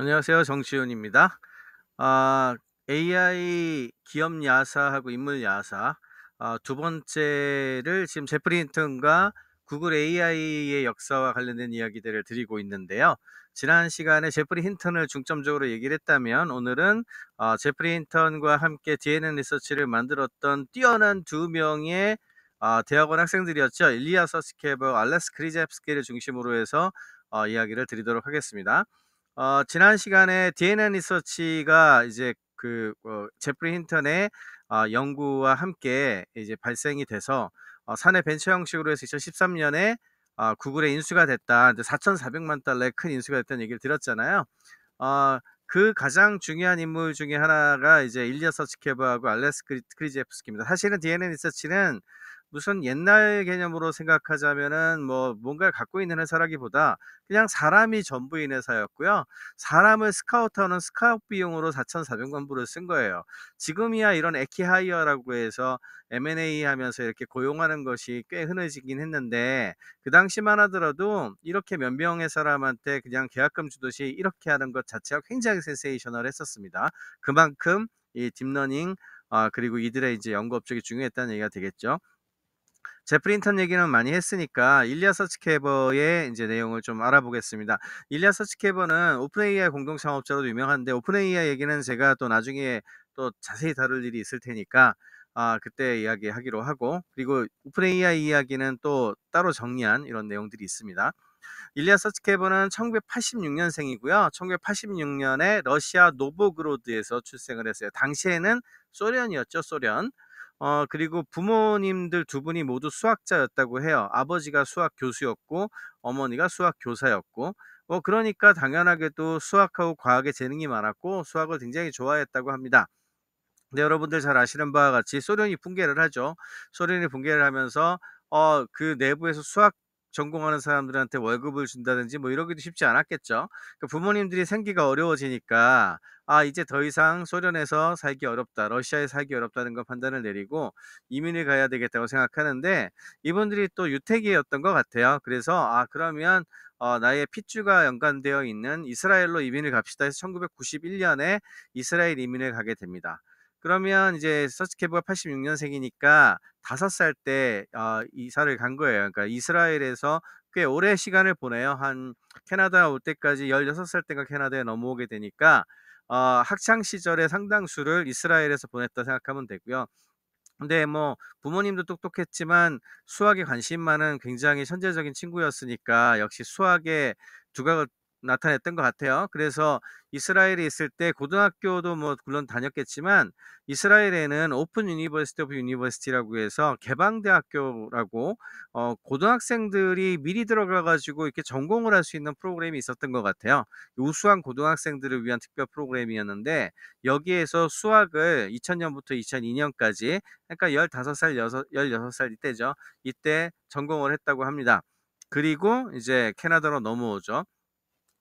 안녕하세요. 정시윤입니다 아, AI 기업 야사하고 인물 야사 아, 두 번째를 지금 제프리 힌튼과 구글 AI의 역사와 관련된 이야기들을 드리고 있는데요. 지난 시간에 제프리 힌턴을 중점적으로 얘기를 했다면 오늘은 어, 아, 제프리 힌턴과 함께 DNN 리서치를 만들었던 뛰어난 두 명의 어, 대학원 학생들이었죠. 일리아 서스케버, 알렉스 크리제프스키를 중심으로 해서 어, 이야기를 드리도록 하겠습니다. 어, 지난 시간에 DNA 리서치가 이제 그 어, 제프리 힌턴의 어, 연구와 함께 이제 발생이 돼서 어, 사내 벤처 형식으로 해서 2013년에 어, 구글에 인수가 됐다. 4,400만 달러의 큰 인수가 됐다는 얘기를 들었잖아요 어, 그 가장 중요한 인물 중에 하나가 이제 일리아 서치케브하고 알렉스 크리제프스키입니다. 사실은 DNA 리서치는 무슨 옛날 개념으로 생각하자면은 뭐 뭔가를 갖고 있는 회사라기보다 그냥 사람이 전부인 회사였고요. 사람을 스카우트하는 스카우트 비용으로 4,400만 불을 쓴 거예요. 지금이야 이런 에키하이어라고 해서 M&A 하면서 이렇게 고용하는 것이 꽤 흔해지긴 했는데 그 당시만 하더라도 이렇게 면병의 사람한테 그냥 계약금 주듯이 이렇게 하는 것 자체가 굉장히 센세이셔널했었습니다. 그만큼 이 딥러닝 아, 그리고 이들의 이제 연구 업적이 중요했다는 얘기가 되겠죠. 제프 린턴 얘기는 많이 했으니까 일리아 서치케버의 이제 내용을 좀 알아보겠습니다. 일리아 서치케버는 오픈AI 공동 창업자로도 유명한데 오픈AI 얘기는 제가 또 나중에 또 자세히 다룰 일이 있을 테니까 아, 그때 이야기하기로 하고 그리고 오픈AI 이야기는 또 따로 정리한 이런 내용들이 있습니다. 일리아 서치케버는 1986년생이고요. 1986년에 러시아 노보그로드에서 출생을 했어요. 당시에는 소련이었죠, 소련. 어, 그리고 부모님들 두 분이 모두 수학자였다고 해요. 아버지가 수학 교수였고, 어머니가 수학 교사였고, 뭐, 그러니까 당연하게도 수학하고 과학에 재능이 많았고, 수학을 굉장히 좋아했다고 합니다. 근데 여러분들 잘 아시는 바와 같이 소련이 붕괴를 하죠. 소련이 붕괴를 하면서, 어, 그 내부에서 수학 전공하는 사람들한테 월급을 준다든지 뭐 이러기도 쉽지 않았겠죠. 그러니까 부모님들이 생기가 어려워지니까 아 이제 더 이상 소련에서 살기 어렵다, 러시아에 살기 어렵다는 걸 판단을 내리고 이민을 가야 되겠다고 생각하는데 이분들이 또 유태기였던 것 같아요. 그래서 아 그러면 어, 나의 핏줄과 연관되어 있는 이스라엘로 이민을 갑시다 해서 1991년에 이스라엘 이민을 가게 됩니다. 그러면 이제 서치케브가 86년생이니까 5살 때 어, 이사를 간 거예요. 그러니까 이스라엘에서 꽤 오래 시간을 보내요. 한 캐나다 올 때까지 16살 때가 캐나다에 넘어오게 되니까 어, 학창 시절의 상당수를 이스라엘에서 보냈다 생각하면 되고요. 근데 뭐 부모님도 똑똑했지만 수학에 관심많은 굉장히 천재적인 친구였으니까 역시 수학에 두각을 나타냈던 것 같아요. 그래서 이스라엘에 있을 때 고등학교도 뭐 물론 다녔겠지만 이스라엘에는 오픈 유니버시티 오브 유니버시티라고 해서 개방대학교라고 어 고등학생들이 미리 들어가 가지고 이렇게 전공을 할 수 있는 프로그램이 있었던 것 같아요. 우수한 고등학생들을 위한 특별 프로그램이었는데 여기에서 수학을 2000년부터 2002년까지 그러니까 15살 6, 16살 이때죠. 이때 전공을 했다고 합니다. 그리고 이제 캐나다로 넘어오죠.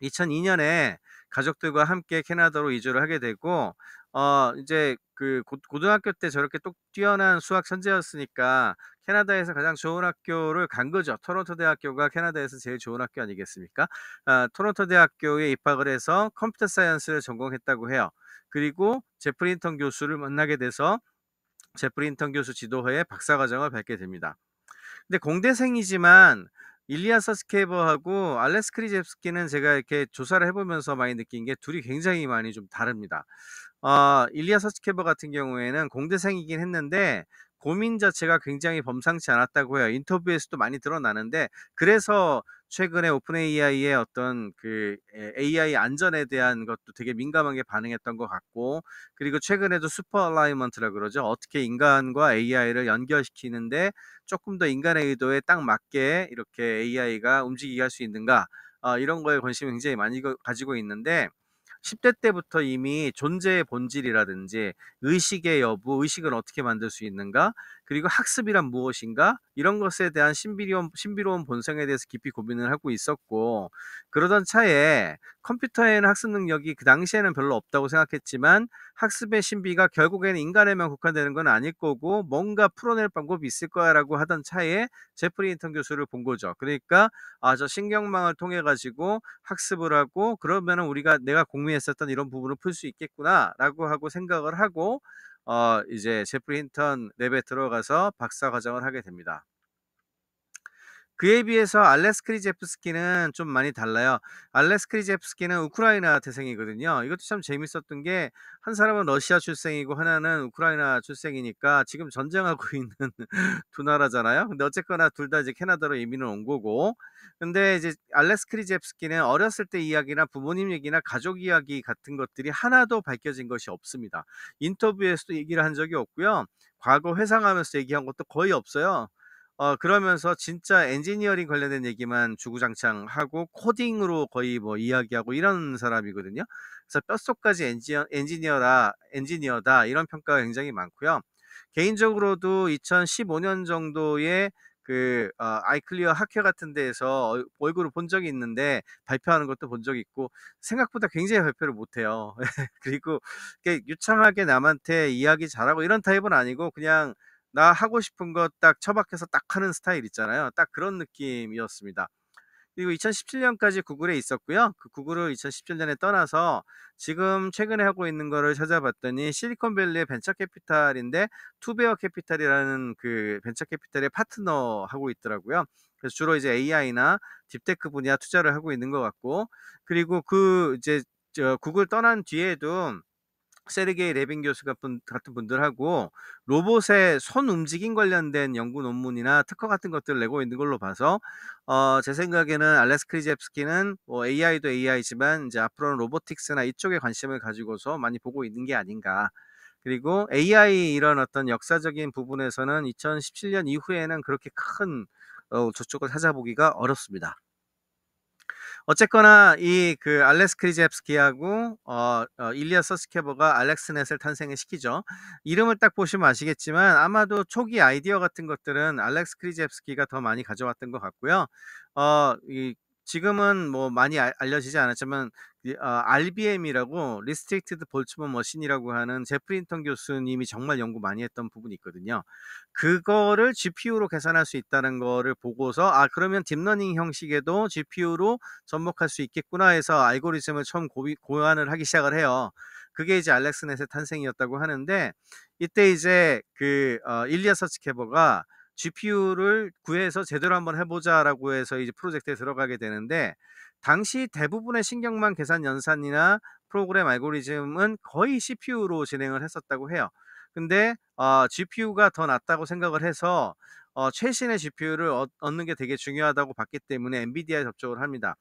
2002년에 가족들과 함께 캐나다로 이주를 하게 되고 어 이제 그 고, 고등학교 때 저렇게 똑 뛰어난 수학 천재였으니까 캐나다에서 가장 좋은 학교를 간 거죠. 토론토 대학교가 캐나다에서 제일 좋은 학교 아니겠습니까? 아, 토론토 대학교에 입학을 해서 컴퓨터 사이언스를 전공했다고 해요. 그리고 제프린턴 교수를 만나게 돼서 제프린턴 교수 지도하에 박사과정을 밟게 됩니다. 근데 공대생이지만 일리아 서스케버하고 알렉스 크리젭스키는 제가 이렇게 조사를 해보면서 많이 느낀 게 둘이 굉장히 많이 좀 다릅니다. 어, 아, 일리아 서스케버 같은 경우에는 공대생이긴 했는데 고민 자체가 굉장히 범상치 않았다고 해요. 인터뷰에서도 많이 드러나는데 그래서 최근에 오픈 AI의 어떤 그 AI 안전에 대한 것도 되게 민감하게 반응했던 것 같고 그리고 최근에도 슈퍼 얼라이먼트라 그러죠 어떻게 인간과 AI를 연결시키는데 조금 더 인간의 의도에 딱 맞게 이렇게 AI가 움직이게 할 수 있는가 어, 이런 거에 관심을 굉장히 많이 가지고 있는데 10대 때부터 이미 존재의 본질이라든지 의식의 여부, 의식을 어떻게 만들 수 있는가, 그리고 학습이란 무엇인가 이런 것에 대한 신비로운, 신비로운 본성에 대해서 깊이 고민을 하고 있었고 그러던 차에 컴퓨터에는 학습 능력이 그 당시에는 별로 없다고 생각했지만 학습의 신비가 결국에는 인간에만 국한되는 건 아닐 거고 뭔가 풀어낼 방법이 있을 거야라고 하던 차에 제프리 인턴 교수를 본 거죠. 그러니까 아 저 신경망을 통해 가지고 학습을 하고 그러면은 우리가 내가 공유했었던 이런 부분을 풀 수 있겠구나라고 하고 생각을 하고 어, 이제 제프리 턴 랩에 네 들어가서 박사 과정을 하게 됩니다. 그에 비해서 알레스크리제프스키는 좀 많이 달라요. 알레스크리제프스키는 우크라이나 태생이거든요. 이것도 참 재밌었던 게 한 사람은 러시아 출생이고 하나는 우크라이나 출생이니까 지금 전쟁하고 있는 두 나라잖아요. 근데 어쨌거나 둘 다 이제 캐나다로 이민을 온 거고. 근데 이제 알레스크리제프스키는 어렸을 때 이야기나 부모님 얘기나 가족 이야기 같은 것들이 하나도 밝혀진 것이 없습니다. 인터뷰에서도 얘기를 한 적이 없고요. 과거 회상하면서 얘기한 것도 거의 없어요. 어, 그러면서 진짜 엔지니어링 관련된 얘기만 주구장창 하고 코딩으로 거의 뭐 이야기하고 이런 사람이거든요. 그래서 뼛속까지 엔지니어, 엔지니어라, 엔지니어다 이런 평가가 굉장히 많고요. 개인적으로도 2015년 정도에 그 어, 아이클리어 학회 같은 데에서 얼굴을 본 적이 있는데 발표하는 것도 본 적이 있고 생각보다 굉장히 발표를 못해요. 그리고 유창하게 남한테 이야기 잘하고 이런 타입은 아니고 그냥 나 하고 싶은 것 딱 처박해서 딱 하는 스타일 있잖아요. 딱 그런 느낌이었습니다. 그리고 2017년까지 구글에 있었고요. 그 구글을 2017년에 떠나서 지금 최근에 하고 있는 거를 찾아봤더니 실리콘밸리의 벤처 캐피탈인데 투베어 캐피탈이라는 그 벤처 캐피탈의 파트너 하고 있더라고요. 그래서 주로 이제 AI나 딥테크 분야 투자를 하고 있는 것 같고 그리고 그 이제 구글 떠난 뒤에도 세르게이 레빈 교수 같은 분들하고 로봇의 손 움직임 관련된 연구 논문이나 특허 같은 것들을 내고 있는 걸로 봐서 어, 제 생각에는 알렉스 크리제프스키는 뭐 AI도 AI지만 이제 앞으로는 로보틱스나 이쪽에 관심을 가지고서 많이 보고 있는 게 아닌가. 그리고 AI 이런 어떤 역사적인 부분에서는 2017년 이후에는 그렇게 큰 어, 저쪽을 찾아보기가 어렵습니다. 어쨌거나 이 그 알렉스 크리제프스키하고 어, 어 일리아 서스케버가 알렉스넷을 탄생을 시키죠. 이름을 딱 보시면 아시겠지만 아마도 초기 아이디어 같은 것들은 알렉스 크리제프스키가 더 많이 가져왔던 것 같고요. 어, 이 지금은 뭐 많이 알, 려지지 않았지만 어, RBM이라고 리스트릭티드 볼츠먼 머신이라고 하는 제프린턴 교수님이 정말 연구 많이 했던 부분이 있거든요. 그거를 GPU로 계산할 수 있다는 거를 보고서 아 그러면 딥러닝 형식에도 GPU로 접목할 수 있겠구나 해서 알고리즘을 처음 고비, 고안을 하기 시작을 해요. 그게 이제 알렉스넷의 탄생이었다고 하는데 이때 이제 그 어, 일리아 서치캐버가 GPU를 구해서 제대로 한번 해보자라고 해서 이제 프로젝트에 들어가게 되는데 당시 대부분의 신경망 계산 연산이나 프로그램 알고리즘은 거의 CPU로 진행을 했었다고 해요. 근데 어, GPU가 더 낫다고 생각을 해서 어, 최신의 GPU를 얻는 게 되게 중요하다고 봤기 때문에 엔비디아에 접촉을 합니다.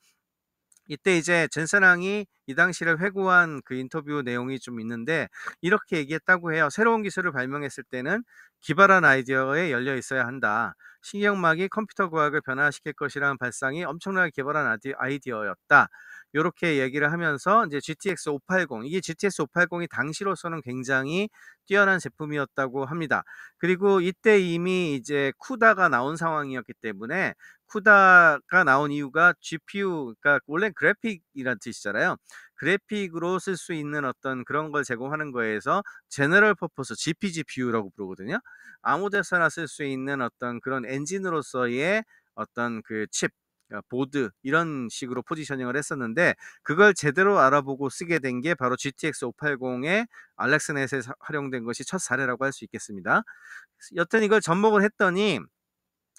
이때 이제 젠사랑이이 당시를 회고한 그 인터뷰 내용이 좀 있는데 이렇게 얘기했다고 해요. 새로운 기술을 발명했을 때는 기발한 아이디어에 열려 있어야 한다. 신경막이 컴퓨터 과학을 변화시킬 것이라는 발상이 엄청나게 기발한 아이디어였다. 이렇게 얘기를 하면서 이제 GTX 580 이게 GTX 580이 당시로서는 굉장히 뛰어난 제품이었다고 합니다. 그리고 이때 이미 이제 쿠다가 나온 상황이었기 때문에 쿠다가 나온 이유가 GPU, 그러니까 원래 그래픽이란 뜻이잖아요. 그래픽으로 쓸 수 있는 어떤 그런 걸 제공하는 거에서 제너럴 퍼포스 GP GPU라고 부르거든요. 아무 데서나 쓸 수 있는 어떤 그런 엔진으로서의 어떤 그 칩, 그러니까 보드 이런 식으로 포지셔닝을 했었는데 그걸 제대로 알아보고 쓰게 된 게 바로 GTX 580의 알렉스넷에 활용된 것이 첫 사례라고 할 수 있겠습니다. 여튼 이걸 접목을 했더니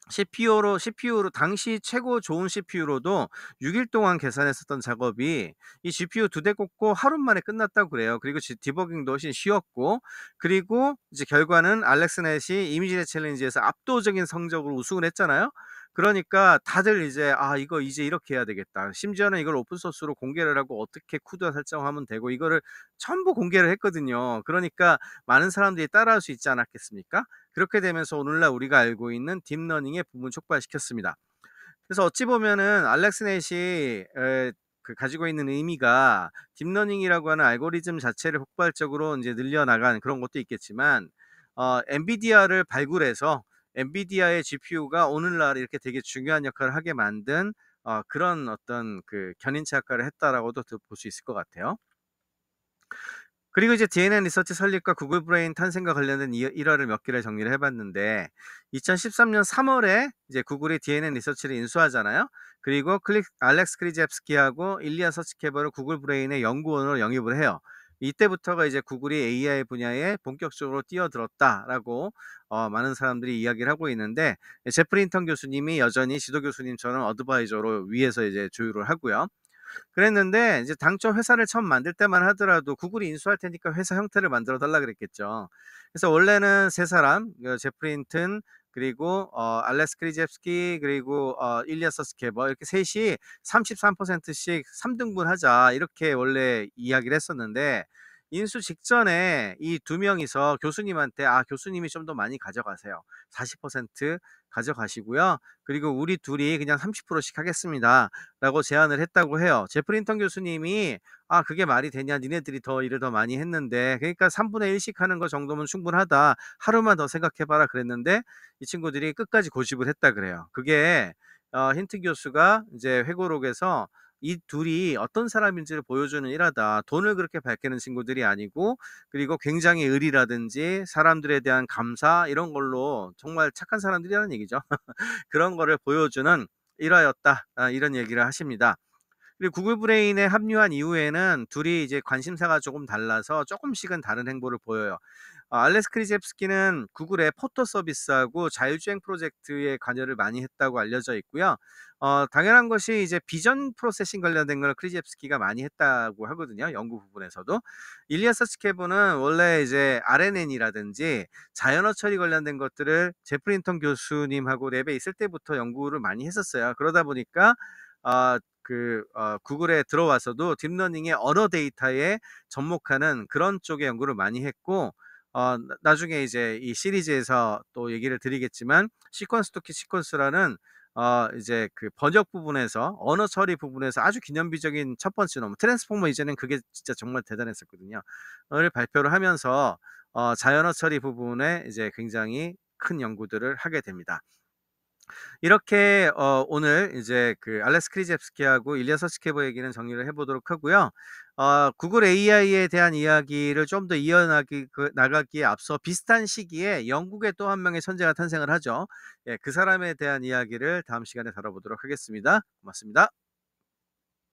CPU로 CPU로 당시 최고 좋은 CPU로도 6일 동안 계산했었던 작업이 이 GPU 두 대 꽂고 하루 만에 끝났다고 그래요. 그리고 디버깅도 훨씬 쉬웠고 그리고 이제 결과는 알렉스넷이 이미지넷 챌린지에서 압도적인 성적으로 우승을 했잖아요. 그러니까 다들 이제 아 이거 이제 이렇게 해야 되겠다. 심지어는 이걸 오픈 소스로 공개를 하고 어떻게 쿠드 설정하면 되고 이거를 전부 공개를 했거든요. 그러니까 많은 사람들이 따라할 수 있지 않았겠습니까? 그렇게 되면서 오늘날 우리가 알고 있는 딥러닝의 부분 촉발시켰습니다. 그래서 어찌 보면은 알렉스넷이 그 가지고 있는 의미가 딥러닝이라고 하는 알고리즘 자체를 폭발적으로 이제 늘려나간 그런 것도 있겠지만 어, 엔비디아를 발굴해서 엔비디아의 GPU가 오늘날 이렇게 되게 중요한 역할을 하게 만든 어, 그런 어떤 그 견인차 효과를 했다라고도 볼 수 있을 것 같아요. 그리고 이제 DNN 리서치 설립과 구글 브레인 탄생과 관련된 일화를 몇 개를 정리를 해봤는데 2013년 3월에 이제 구글이 DNN 리서치를 인수하잖아요. 그리고 클릭 알렉스 크리젭스키하고 일리아 서치케버를 구글 브레인의 연구원으로 영입을 해요. 이때부터가 이제 구글이 AI 분야에 본격적으로 뛰어들었다라고 어, 많은 사람들이 이야기를 하고 있는데 예, 제프린턴 교수님이 여전히 지도 교수님처럼 어드바이저로 위에서 이제 조율을 하고요. 그랬는데 이제 당초 회사를 처음 만들 때만 하더라도 구글이 인수할 테니까 회사 형태를 만들어 달라 그랬겠죠. 그래서 원래는 세 사람 어, 제프린튼 그리고 어, 알렉스 크리젭스키 그리고 어, 일리아스 스케버 이렇게 셋이 33%씩 3등분 하자 이렇게 원래 이야기를 했었는데 인수 직전에 이 두 명이서 교수님한테 아 교수님이 좀 더 많이 가져가세요. 40% 가져가시고요. 그리고 우리 둘이 그냥 30%씩 하겠습니다. 라고 제안을 했다고 해요. 제프린턴 교수님이 아 그게 말이 되냐 니네들이 더 일을 더 많이 했는데 그러니까 3분의 1씩 하는 거 정도면 충분하다. 하루만 더 생각해봐라 그랬는데 이 친구들이 끝까지 고집을 했다 그래요. 그게 어, 힌트 교수가 이제 회고록에서 이 둘이 어떤 사람인지를 보여주는 일하다. 돈을 그렇게 밝히는 친구들이 아니고, 그리고 굉장히 의리라든지 사람들에 대한 감사 이런 걸로 정말 착한 사람들이라는 얘기죠. 그런 거를 보여주는 일화였다. 아, 이런 얘기를 하십니다. 그리고 구글 브레인에 합류한 이후에는 둘이 이제 관심사가 조금 달라서 조금씩은 다른 행보를 보여요. 어, 알레스 크리제프스키는 구글의 포토 서비스하고 자율주행 프로젝트에 관여를 많이 했다고 알려져 있고요. 어, 당연한 것이 이제 비전 프로세싱 관련된 걸 크리제프스키가 많이 했다고 하거든요. 연구 부분에서도. 일리아 서치케브는 원래 이제 RNN이라든지 자연어 처리 관련된 것들을 제프린턴 교수님하고 랩에 있을 때부터 연구를 많이 했었어요. 그러다 보니까 어, 그 어, 구글에 들어와서도 딥러닝의 언어 데이터에 접목하는 그런 쪽의 연구를 많이 했고 어, 나중에 이제 이 시리즈에서 또 얘기를 드리겠지만 시퀀스 토키 시퀀스라는 어, 이제 그 번역 부분에서 언어 처리 부분에서 아주 기념비적인 첫 번째 놈 트랜스포머 이제는 그게 진짜 정말 대단했었거든요. 를 발표를 하면서 어, 자연어 처리 부분에 이제 굉장히 큰 연구들을 하게 됩니다. 이렇게 어, 오늘 이제 그 알렉스 크리젭스키하고 일리아 서스케버 얘기는 정리를 해보도록 하고요. 어, 구글 AI에 대한 이야기를 좀 더 이어나기 그, 나가기에 앞서 비슷한 시기에 영국의 또 한 명의 천재가 탄생을 하죠. 예, 그 사람에 대한 이야기를 다음 시간에 다뤄보도록 하겠습니다. 고맙습니다.